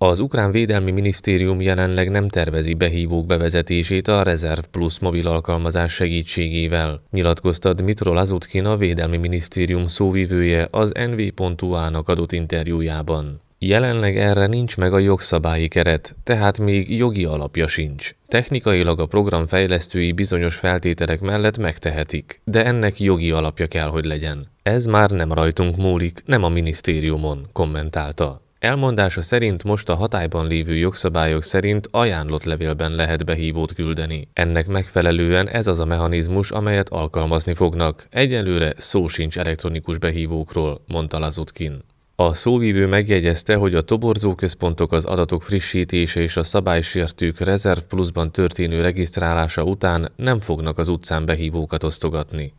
Az ukrán védelmi minisztérium jelenleg nem tervezi behívók bevezetését a rezerv Plus mobil alkalmazás segítségével, nyilatkozta Dmitro Lazutkin a védelmi minisztérium szóvivője az nvua nak adott interjújában. Jelenleg erre nincs meg a jogszabályi keret, tehát még jogi alapja sincs. Technikailag a program fejlesztői bizonyos feltételek mellett megtehetik, de ennek jogi alapja kell, hogy legyen. Ez már nem rajtunk múlik, nem a minisztériumon, kommentálta. Elmondása szerint most a hatályban lévő jogszabályok szerint ajánlott levélben lehet behívót küldeni. Ennek megfelelően ez az a mechanizmus, amelyet alkalmazni fognak. Egyelőre szó sincs elektronikus behívókról, mondta Lazutkin. A szóvívő megjegyezte, hogy a központok az adatok frissítése és a szabálysértők rezerv pluszban történő regisztrálása után nem fognak az utcán behívókat osztogatni.